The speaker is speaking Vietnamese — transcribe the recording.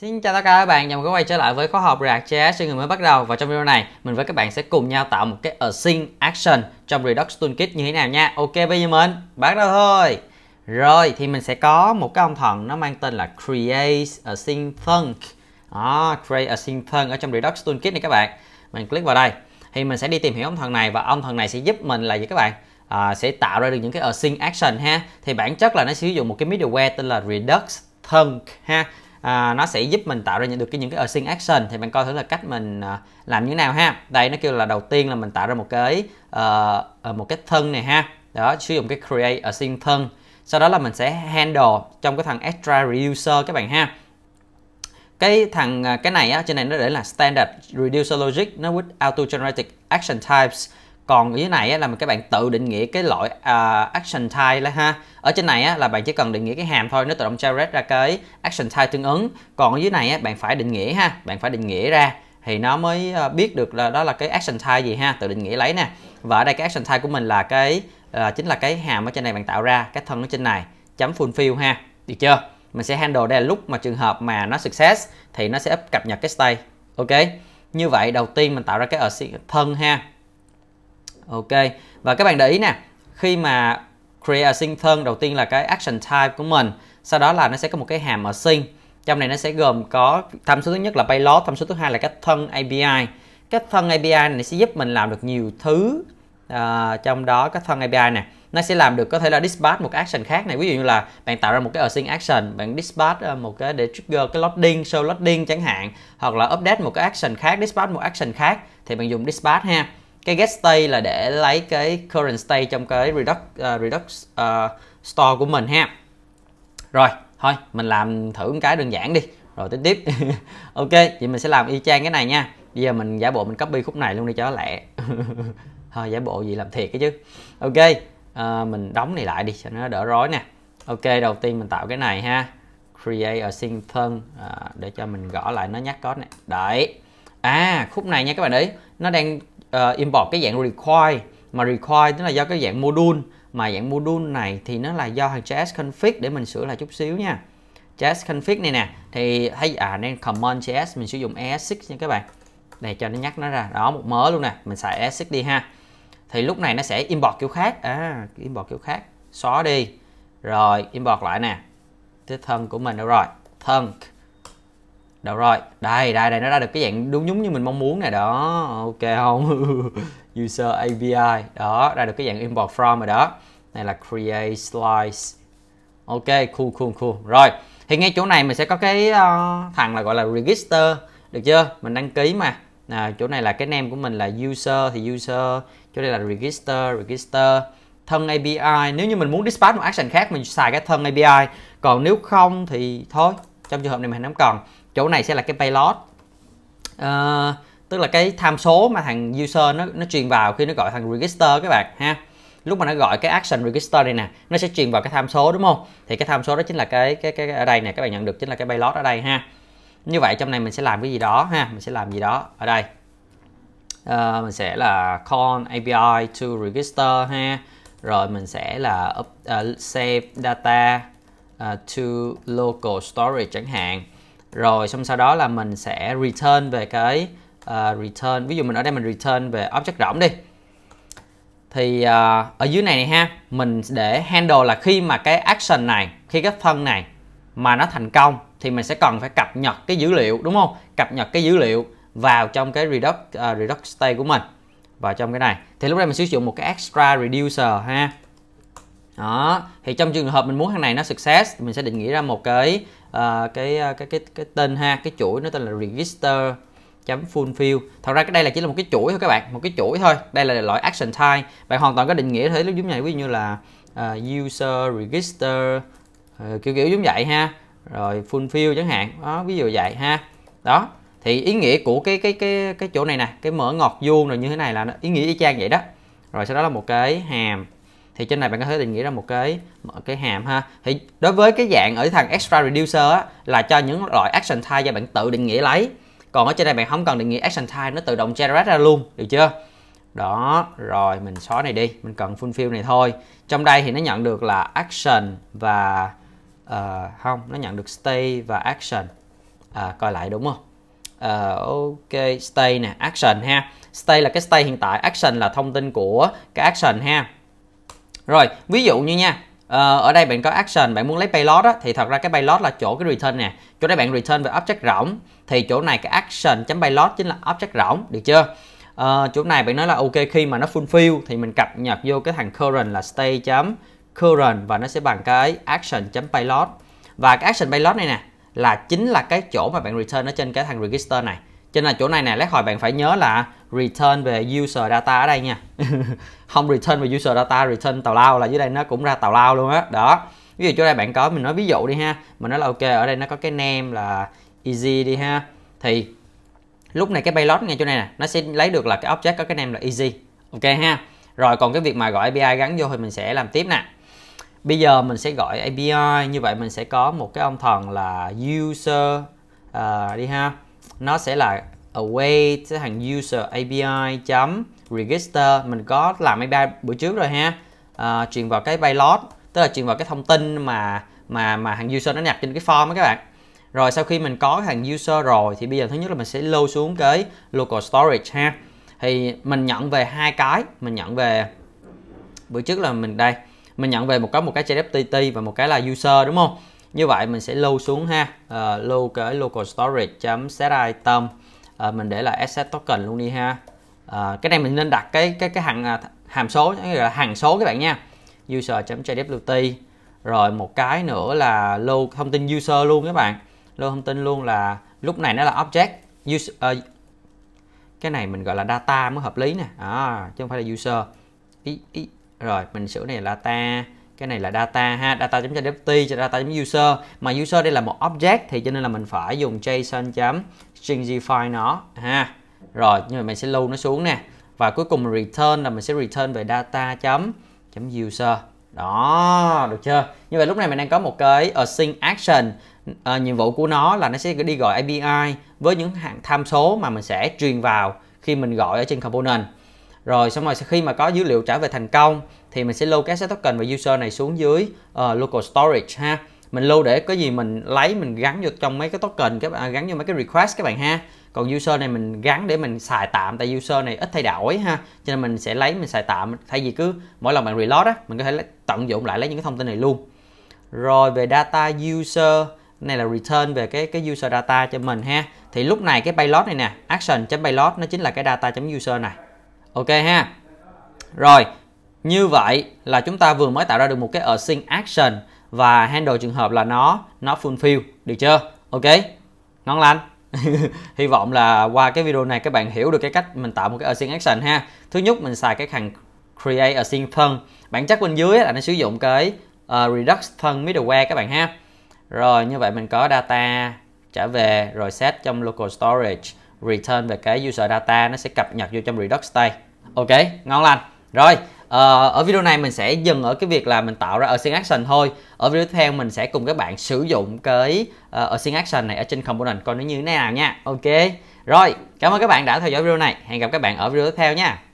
Xin chào tất cả các bạn, chào mừng các quay trở lại với khóa học React JS cho người mới bắt đầu và trong video này mình với các bạn sẽ cùng nhau tạo một cái async action trong Redux Toolkit như thế nào nha. Ok bây giờ mình bắt đầu thôi. Rồi thì mình sẽ có một cái ông thần nó mang tên là create async thunk. Đó, create async thunk ở trong Redux Toolkit này các bạn. Mình click vào đây. Thì mình sẽ đi tìm hiểu ông thần này và ông thần này sẽ giúp mình là gì các bạn? À, sẽ tạo ra được những cái async action ha. Thì bản chất là nó sử dụng một cái middleware tên là Redux Thunk ha à, nó sẽ giúp mình tạo ra những được cái những cái async action thì mình coi thử là cách mình à, làm như thế nào ha đây nó kêu là đầu tiên là mình tạo ra một cái à, một cái thân này ha đó sử dụng cái create async thân sau đó là mình sẽ handle trong cái thằng extra reducer các bạn ha cái thằng à, cái này á trên này nó để là standard reducer logic nó with auto generated action types còn dưới này á, là các bạn tự định nghĩa cái loại uh, action type là ha ở trên này là bạn chỉ cần định nghĩa cái hàm thôi nó tự động generate ra cái action type tương ứng còn ở dưới này bạn phải định nghĩa ha bạn phải định nghĩa ra thì nó mới ờ, biết được là đó là cái action type gì ha tự định nghĩa lấy nè và ở đây cái action type của mình là cái là ờ, chính là cái hàm ở trên này bạn tạo ra cái thân ở trên này chấm fulfill ha được chưa mình sẽ handle đây là lúc mà trường hợp mà nó success thì nó sẽ cập nhật cái state ok như vậy đầu tiên mình tạo ra cái ở thân ha ok và các bạn để ý nè khi mà create a thân đầu tiên là cái action type của mình sau đó là nó sẽ có một cái hàm ở sing trong này nó sẽ gồm có tham số thứ nhất là payload tham số thứ hai là cái thân API cái thân API này sẽ giúp mình làm được nhiều thứ uh, trong đó cái thân API này nó sẽ làm được có thể là dispatch một action khác này ví dụ như là bạn tạo ra một cái async action bạn dispatch à, một cái để trigger cái loading show loading chẳng hạn hoặc là update một cái action khác dispatch một action khác thì bạn dùng dispatch ha cái get state là để lấy cái current state trong cái redux uh, à, redux uh, à, store của mình ha rồi thôi mình làm thử một cái đơn giản đi rồi tiếp tiếp ok vậy mình sẽ làm y chang cái này nha bây giờ mình giả bộ mình copy khúc này luôn đi cho nó lẹ thôi giả bộ gì làm thiệt cái chứ ok à, mình đóng này lại đi cho nó đỡ rối nè ok đầu tiên mình tạo cái này ha create a singleton à, để cho mình gõ lại nó nhắc có này đấy à khúc này nha các bạn đấy nó đang uh, import cái dạng require mà require tức là do cái dạng module mà dạng module này thì nó là do thằng JS config để mình sửa lại chút xíu nha JS config này nè thì thấy à nên command JS mình sử dụng ES6 nha các bạn để cho nó nhắc nó ra đó một mớ luôn nè mình xài ES6 đi ha thì lúc này nó sẽ import kiểu khác à import kiểu khác xóa đi rồi import lại nè cái thân của mình đâu rồi thân được rồi, đây, đây, đây, nó ra được cái dạng đúng nhúng như mình mong muốn này đó Ok không? User API Đó, ra được cái dạng import from rồi đó Này là create slice Ok, cool, cool, cool Rồi, thì ngay chỗ này mình sẽ có cái uh, thằng là gọi là register Được chưa? Mình đăng ký mà à, Chỗ này là cái name của mình là user Thì user, chỗ đây là register, register thân API nếu như mình muốn dispatch một action khác mình xài cái thân API còn nếu không thì thôi trong trường hợp này mình không cần chỗ này sẽ là cái payload uh, tức là cái tham số mà thằng user nó nó truyền vào khi nó gọi thằng register các bạn ha lúc mà nó gọi cái action register đây nè nó sẽ truyền vào cái tham số đúng không thì cái tham số đó chính là cái cái cái ở đây nè các bạn nhận được chính là cái payload ở đây ha như vậy trong này mình sẽ làm cái gì đó ha mình sẽ làm gì đó ở đây uh, mình sẽ là call API to register ha rồi mình sẽ là up, uh, save data uh, to local storage chẳng hạn rồi xong sau đó là mình sẽ return về cái uh, return ví dụ mình ở đây mình return về object rỗng đi thì uh, ở dưới này, này ha mình để handle là khi mà cái action này khi cái phân này mà nó thành công thì mình sẽ cần phải cập nhật cái dữ liệu đúng không cập nhật cái dữ liệu vào trong cái redux uh, ờ, redux state của mình vào trong cái này thì lúc này mình sử dụng một cái extra reducer ha đó thì trong trường hợp mình muốn hàng này nó success thì mình sẽ định nghĩa ra một cái uh, cái, ờ, cái cái cái tên ha cái chuỗi nó tên là register chấm fulfill thật ra cái đây là chỉ là một cái chuỗi thôi các bạn một cái chuỗi thôi đây là loại action type bạn hoàn toàn có định nghĩa thế lúc giống này ví dụ như là uh, user register uh, kiểu kiểu giống vậy ha rồi fulfill chẳng hạn đó ví dụ vậy ha đó thì ý nghĩa của cái cái cái cái chỗ này nè cái mở ngọt vuông rồi như thế này là ý nghĩa y chang vậy đó rồi sau đó là một cái hàm thì trên này bạn có thể định nghĩa ra một cái một cái hàm ha thì đối với cái dạng ở thằng extra reducer á, là cho những loại action type do bạn tự định nghĩa lấy còn ở trên này bạn không cần định nghĩa action type nó tự động generate ra luôn được chưa đó rồi mình xóa này đi mình cần full fill này thôi trong đây thì nó nhận được là action và uh, không nó nhận được stay và action à, coi lại đúng không uh, ok stay nè action ha stay là cái stay hiện tại action là thông tin của cái action ha rồi ví dụ như nha ờ, ở đây bạn có action bạn muốn lấy payload á, thì thật ra cái payload là chỗ cái return nè chỗ đây bạn return về object rỗng thì chỗ này cái action chấm payload chính là object rỗng được chưa à, chỗ này bạn nói là ok khi mà nó fulfill thì mình cập nhật vô cái thằng current là stay chấm current và nó sẽ bằng cái action chấm payload và cái action payload này nè là chính là cái chỗ mà bạn return ở trên cái thằng register này cho nên là chỗ này nè lát hồi bạn phải nhớ là return về user data ở đây nha không return về user data return tào lao là dưới đây nó cũng ra tào lao luôn á đó. đó ví dụ chỗ đây bạn có mình nói ví dụ đi ha mình nói là ok ở đây nó có cái name là easy đi ha thì lúc này cái payload ngay chỗ này nè nó sẽ lấy được là cái object có cái name là easy ok ha rồi còn cái việc mà gọi API gắn vô thì mình sẽ làm tiếp nè bây giờ mình sẽ gọi API như vậy mình sẽ có một cái ông thần là user uh, đi ha nó sẽ là await sẽ hàng user API chấm register mình có làm mấy API bữa trước rồi ha à, truyền vào cái payload tức là truyền vào cái thông tin mà mà mà hàng user nó nhập trên cái form á các bạn rồi sau khi mình có hàng user rồi thì bây giờ thứ nhất là mình sẽ lưu xuống cái local storage ha thì mình nhận về hai cái mình nhận về bữa trước là mình đây mình nhận về một cái một cái JFTT và một cái là user đúng không như vậy mình sẽ lưu xuống ha uh, lưu cái local storage chấm set item à, mình để là asset token luôn đi ha à, cái này mình nên đặt cái cái cái hàng à, hàm số như là hàng số các bạn nha user.jwt rồi một cái nữa là lô thông tin user luôn các bạn lô thông tin luôn là lúc này nó là object user, à, cái này mình gọi là data mới hợp lý nè à, chứ không phải là user ý, ý. rồi mình sửa này là data cái này là data ha data chấm txt cho data chấm user mà user đây là một object thì cho nên là mình phải dùng json chấm stringify nó ha rồi nhưng mà mình sẽ lưu nó xuống nè và cuối cùng return là mình sẽ return về data chấm chấm user đó được chưa như vậy lúc này mình đang có một cái async action à, nhiệm vụ của nó là nó sẽ đi gọi API với những hạng tham số mà mình sẽ truyền vào khi mình gọi ở trên component rồi xong rồi khi mà có dữ liệu trả về thành công thì mình sẽ lưu các set token và user này xuống dưới uh, local storage ha mình lưu để cái gì mình lấy mình gắn vô trong mấy cái token các bạn à, gắn vô mấy cái request các bạn ha còn user này mình gắn để mình xài tạm tại user này ít thay đổi ha cho nên mình sẽ lấy mình xài tạm thay vì cứ mỗi lần bạn reload á mình có thể tận dụng lại lấy những cái thông tin này luôn rồi về data user này là return về cái cái user data cho mình ha thì lúc này cái payload này nè action.payload nó chính là cái data.user này ok ha rồi như vậy là chúng ta vừa mới tạo ra được một cái ở async action và handle trường hợp là nó nó fulfill được chưa ok ngon lành hy vọng là qua cái video này các bạn hiểu được cái cách mình tạo một cái async action ha thứ nhất mình xài cái thằng create async thân. bản chất bên dưới là nó sử dụng cái uh, redux thân middleware các bạn ha rồi như vậy mình có data trả về rồi set trong local storage return về cái user data nó sẽ cập nhật vô trong redux state ok ngon lành rồi ờ, ở video này mình sẽ dừng ở cái việc là mình tạo ra async action thôi ở video tiếp theo mình sẽ cùng các bạn sử dụng cái uh, async action này ở trên component coi nó như thế nào nha ok rồi cảm ơn các bạn đã theo dõi video này hẹn gặp các bạn ở video tiếp theo nha